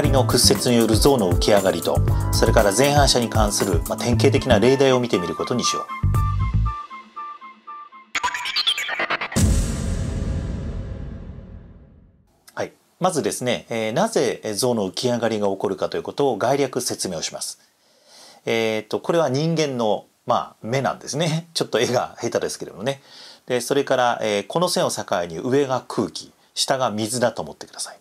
光の屈折による像の浮き上がりとそれから前反射に関する、まあ、典型的な例題を見てみることにしよう。まずですね、えー、なぜ像の浮き上がりが起こるかということを概略説明をします。えー、っと、これは人間の、まあ、目なんですね。ちょっと絵が下手ですけれどもね。で、それから、えー、この線を境に上が空気、下が水だと思ってください。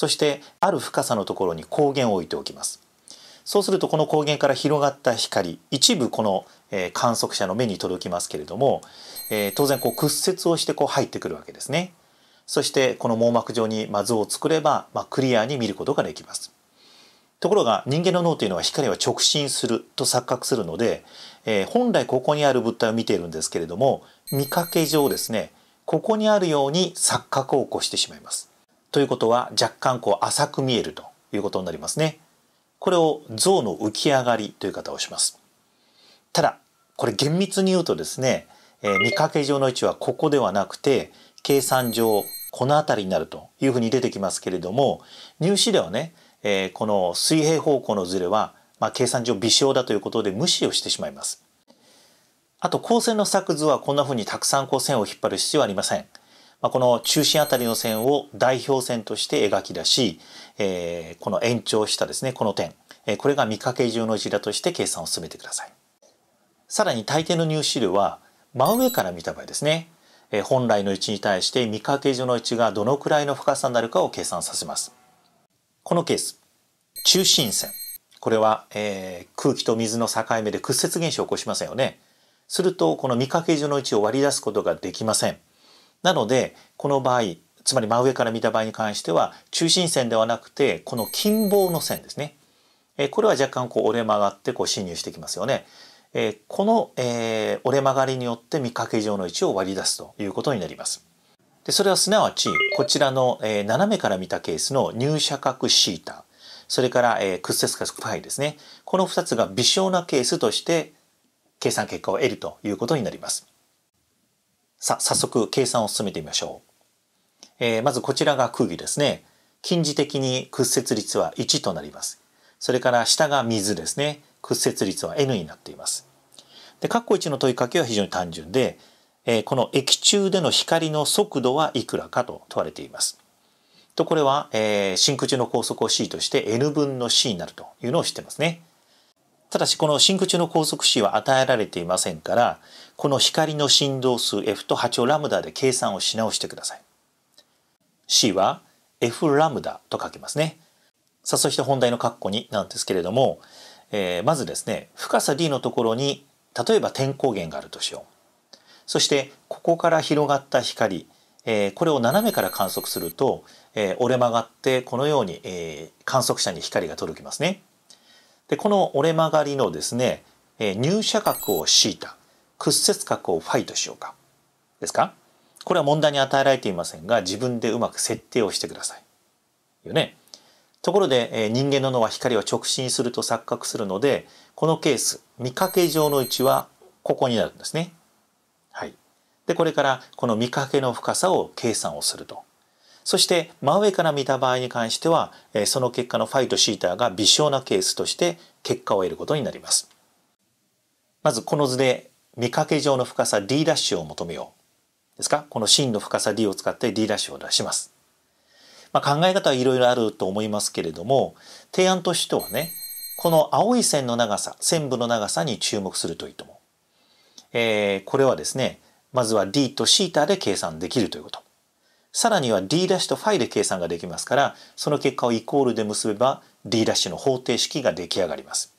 そしてある深さのところに光源を置いておきますそうするとこの光源から広がった光一部この観測者の目に届きますけれども当然こう屈折をしてこう入ってくるわけですねそしてこの網膜上に図を作ればクリアに見ることができますところが人間の脳というのは光は直進すると錯覚するので、えー、本来ここにある物体を見ているんですけれども見かけ上ですねここにあるように錯覚を起こしてしまいますということは若干こう浅く見えるということになりますね。これを像の浮き上がりという方をします。ただ、これ厳密に言うとですね、えー、見かけ上の位置はここではなくて、計算上この辺りになるというふうに出てきますけれども、入試ではね、えー、この水平方向のズレは、まあ、計算上微小だということで無視をしてしまいます。あと、光線の作図はこんなふうにたくさんこう線を引っ張る必要はありません。この中心あたりの線を代表線として描き出し、えー、この延長したですね、この点、これが見かけ順の置だとして計算を進めてください。さらに大抵の入試量は真上から見た場合ですね、本来の位置に対して見かけ順の位置がどのくらいの深さになるかを計算させます。このケース、中心線。これは、えー、空気と水の境目で屈折現象を起こしませんよね。すると、この見かけ順の位置を割り出すことができません。なのでこの場合つまり真上から見た場合に関しては中心線ではなくてこの近傍の線ですね。えこれは若干こう折れ曲がってこう侵入してきますよね。えこの、え折れ曲がりによって見かけ上の位置を割り出すということになります。でそれはすなわちこちらの、え斜めから見たケースの入射角シータそれから、え屈折角パイですねこの2つが微小なケースとして計算結果を得るということになります。さ早速計算を進めてみましょう。えー、まずこちらが空気ですね。近似的に屈折率は1となります。それから下が水ですね。屈折率は N になっています。で、括弧1の問いかけは非常に単純で、えー、この液中での光の速度はいくらかと問われています。と、これは、えー、真空中の高速を c として n 分の c になるというのを知ってますね。ただしこの真空中の高速 C は与えられていませんからこの光の振動数 F と波長ラムダで計算をし直してください。C は F ラムダと書きますね。さあそして本題の括弧になんですけれども、えー、まずですね深さ D のところに例えば天光源があるとしよう。そしてここから広がった光、えー、これを斜めから観測すると、えー、折れ曲がってこのように、えー、観測者に光が届きますね。でこの折れ曲がりのですね、え入射角を敷いた屈折角をファイとしようかですかこれは問題に与えられていませんが自分でうまく設定をしてください。よね。ところで、え人間の脳は光を直進すると錯覚するのでこのケース見かけ上の位置はここになるんですね。はい。でこれからこの見かけの深さを計算をすると。そして真上から見た場合に関してはその結果のファイとシータが微小なケースとして結果を得ることになります。まずこの図で見かけ上の深さ D' を求めようですかこの真の深さ D を使って D' を出します。まあ、考え方はいろいろあると思いますけれども提案としてはねこの青い線の長さ線部の長さに注目するといいと思う。えー、これはですねまずは D と θ で計算できるということ。さらには D' と φ で計算ができますからその結果をイコールで結べば D' の方程式が出来上がります。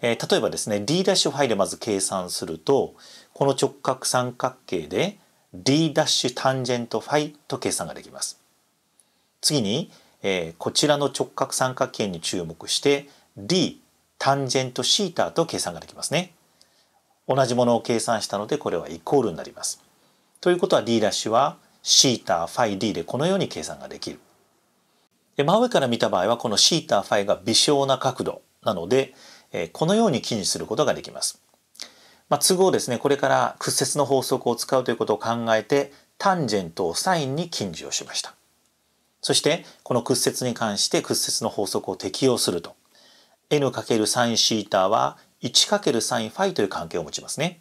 えー、例えばですね D' を φ でまず計算するとこの直角三角形で D' タンジェント φ と計算ができます。次に、えー、こちらの直角三角形に注目して D タンジェント θ と計算ができますね。同じものを計算したのでこれはイコールになります。ということは D' は θ ファイ d でこのように計算ができる。で真上から見た場合はこの θ ファイが微小な角度なので、えこのように記入することができます。まあ、都合ですねこれから屈折の法則を使うということを考えてタンジェントをサインに近似をしました。そしてこの屈折に関して屈折の法則を適用すると n るサイン θ は1るサインイという関係を持ちますね。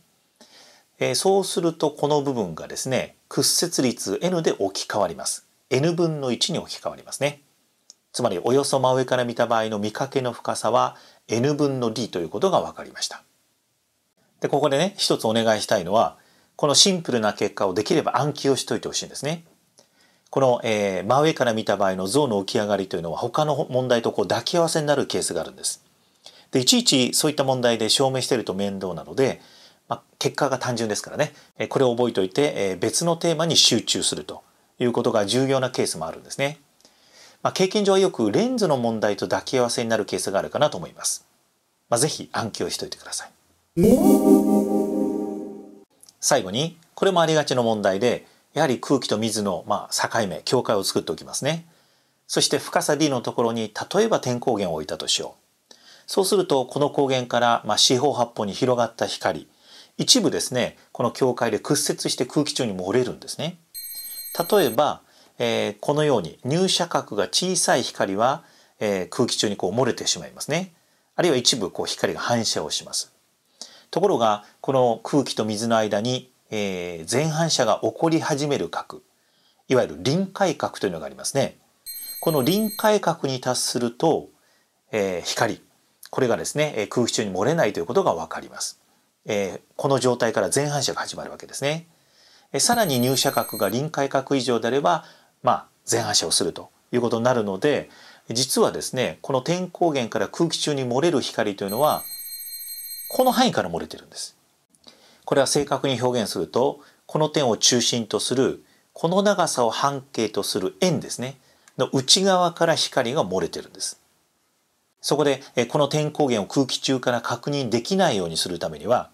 えー、そうするとこの部分がですね屈折率 n で置き換わります。n 分の1に置き換わりますね。つまりおよそ真上から見た場合の見かけの深さは n 分の d ということが分かりました。で、ここでね、一つお願いしたいのは、このシンプルな結果をできれば暗記をしといてほしいんですね。この、えー、真上から見た場合の像の起き上がりというのは他の問題とこう抱き合わせになるケースがあるんです。でいちいちそういった問題で証明してると面倒なのでまあ、結果が単純ですからね、これを覚えておいて、え別のテーマに集中するということが重要なケースもあるんですね。まあ、経験上はよくレンズの問題と抱き合わせになるケースがあるかなと思います。まあ、ぜひ暗記をしておいてください。最後に、これもありがちの問題で、やはり空気と水の、まあ、境目、境界を作っておきますね。そして深さ D のところに例えば天光源を置いたとしよう。そうするとこの光源から、まあ、四方八方に広がった光、一部ですねこの境界で屈折して空気中に漏れるんですね。例えば、えー、このように入射角が小さい光は、えー、空気中にこう漏れてしまいますね。あるいは一部こう光が反射をします。ところがこの空気と水の間に、えー、前反射が起こり始める角いわゆる臨界角というのがありますね。この臨界角に達すると、えー、光これがですね空気中に漏れないということが分かります。えー、この状態から前反射が始まるわけですね。えー、さらに入射角が臨界角以上であれば、まあ、前反射をするということになるので実はですねこの天光源から空気中に漏れる光というのはこの範囲から漏れてるんです。これは正確に表現するとこの点を中心とするこの長さを半径とする円ですねの内側から光が漏れてるんです。そこでこの点光源を空気中から確認できないようにするためには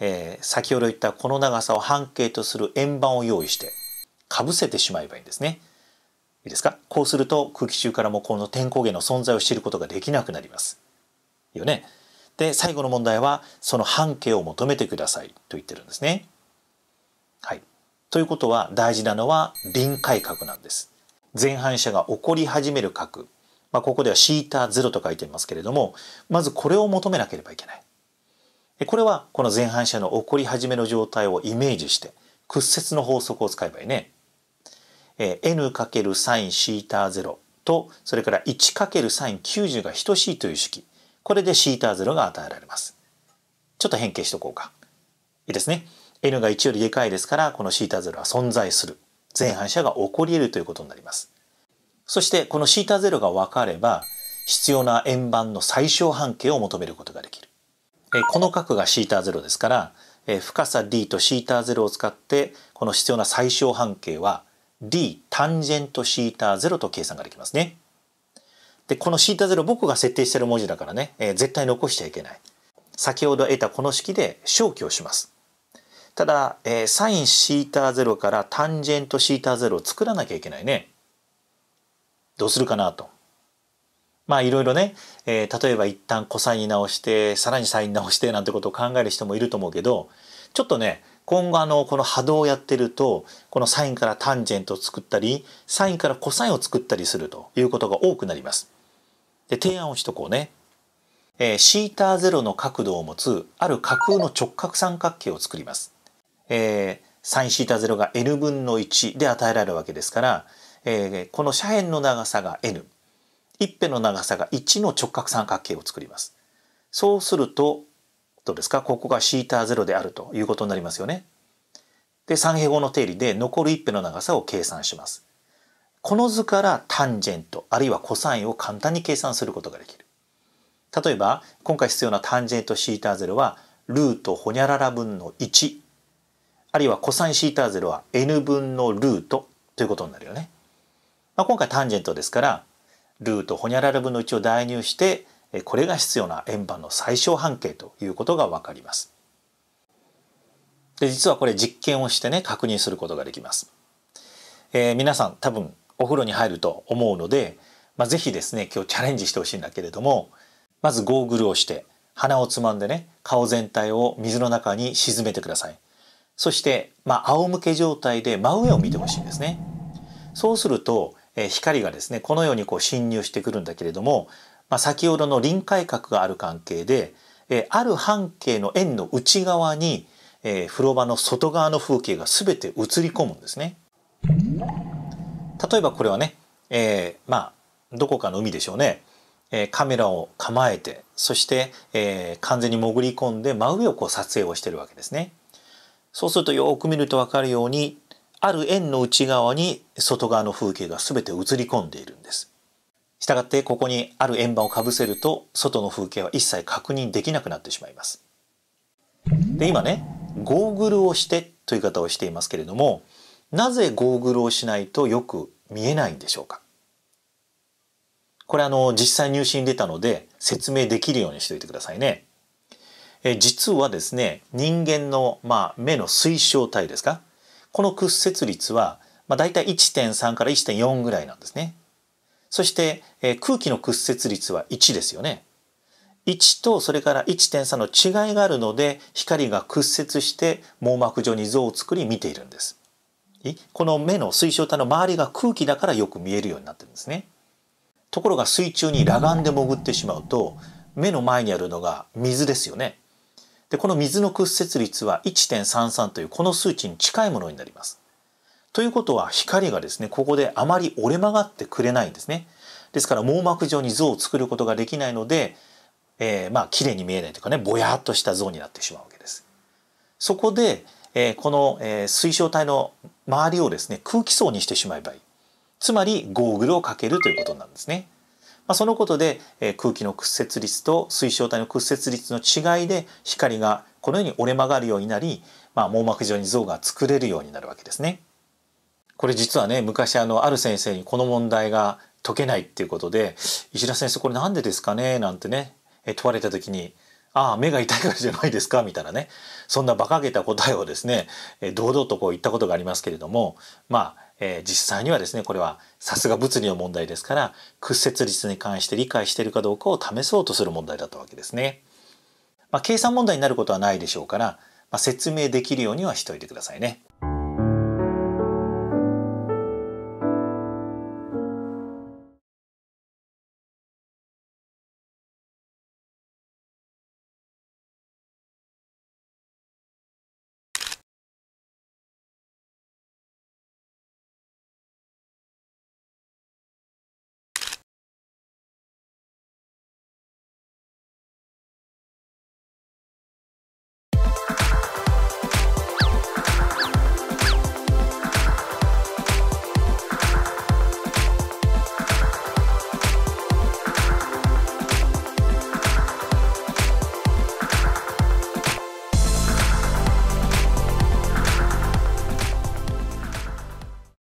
えー、先ほど言ったこの長さを半径とする円盤を用意してかぶせてしまえばいいんですね。いいですかこうすると空気中からもこの天候源の存在を知ることができなくなります。よね。で最後の問題はその半径を求めてくださいと言ってるんですね。はい。ということは大事なのは臨界角なんです。前反射が起こり始める角。まあ、ここではシータ0と書いてますけれどもまずこれを求めなければいけない。これはこの前半者の起こり始めの状態をイメージして屈折の法則を使えばいいね。えー、n× サイン θ0 とそれから 1× サイン90が等しいという式これで θ0 が与えられます。ちょっと変形しとこうか。いいですね。n が1よりでかいですからこの θ0 は存在する。前半者が起こり得るということになります。そしてこの θ0 が分かれば必要な円盤の最小半径を求めることができる。えこの角が θ ですから、え深さ d と θ を使ってこの必要な最小半径は d タンジェント θ と計算ができますね。でこの θ 僕が設定してる文字だからね、え絶対残しちゃいけない。先ほど得たこの式で消去をします。ただ、えー、サイン θ からタンジェント θ を作らなきゃいけないね。どうするかなと。まあいろいろね、えー、例えば一旦コサイン直してさらにサイン直してなんてことを考える人もいると思うけどちょっとね今後あのこの波動をやってるとこのサインからタンジェントを作ったりサインからコサインを作ったりするということが多くなります。で提案をしとこうね。えー、シーターゼロの角度を持つある架空の直角三角形を作ります。えー、サインシータ0が n 分の1で与えられるわけですから、えー、この斜辺の長さが n。一辺の長さが1の直角三角形を作ります。そうすると、どうですかここが θ0 であるということになりますよね。で、三平方の定理で残る一辺の長さを計算します。この図からタンジェント、あるいはコサインを簡単に計算することができる。例えば、今回必要なタンジェント θ0 は、ルートほにゃらら分の1、あるいはコサイン θ0 は n 分のルートということになるよね。まあ、今回タンジェントですから、ルートホニャララ分の1を代入してこれが必要な円盤の最小半径ということがわかります。で実はこれ実験をしてね確認することができます。えー、皆さん多分お風呂に入ると思うので、まあ、ぜひですね今日チャレンジしてほしいんだけれどもまずゴーグルをして鼻をつまんでね顔全体を水の中に沈めてください。そして、まあ、仰向け状態で真上を見てほしいんですね。そうするとえ光がですねこのようにこう侵入してくるんだけれども、まあ、先ほどの臨界角がある関係で、えある半径の円の内側に、え風呂場の外側の風景が全て映り込むんですね。例えばこれはね、えー、まあどこかの海でしょうね。えカメラを構えてそして、えー、完全に潜り込んで真上をこう撮影をしてるわけですね。そうするとよく見るとわかるようにある円の内側に外側の風景が全て映り込んでいるんです。したがってここにある円盤をかぶせると外の風景は一切確認できなくなってしまいます。で今ねゴーグルをしてという方をしていますけれどもなぜゴーグルをしないとよく見えないんでしょうかこれあの実際入試に出たので説明できるようにしておいてくださいね。え実はですね人間の、まあ、目の水晶体ですかこの屈折率は、まあ、大体1.3から1.4ぐらいなんですね。そして、えー、空気の屈折率は1ですよね。1とそれから1.3の違いがあるので光が屈折して網膜上に像を作り見ているんです。この目の水晶体の周りが空気だからよく見えるようになってるんですね。ところが水中に裸眼で潜ってしまうと目の前にあるのが水ですよね。で、この水の屈折率は1.33というこの数値に近いものになります。ということは光がですね、ここであまり折れ曲がってくれないんですね。ですから網膜上に像を作ることができないので、えー、まあ綺麗に見えないというかね、ぼやっとした像になってしまうわけです。そこで、えー、この、えー、水晶体の周りをですね、空気層にしてしまえばいい。つまりゴーグルをかけるということなんですね。まあ、そのことで、え空気の屈折率と水晶体の屈折率の違いで光がこのように折れ曲がるようになり、まあ、網膜上に像が作れるようになるわけですね。これ実はね昔あのある先生にこの問題が解けないっていうことで石田先生これ何でですかねなんてね問われた時にああ目が痛いからじゃないですかみたいなねそんな馬鹿げた答えをですねえ堂々とこう言ったことがありますけれどもまあ、えー、実際にはですねこれはさすが物理の問題ですから屈折率に関して理解しているかどうかを試そうとする問題だったわけですね。まあ、計算問題になることはないでしょうから、まあ、説明できるようにはしておいてくださいね。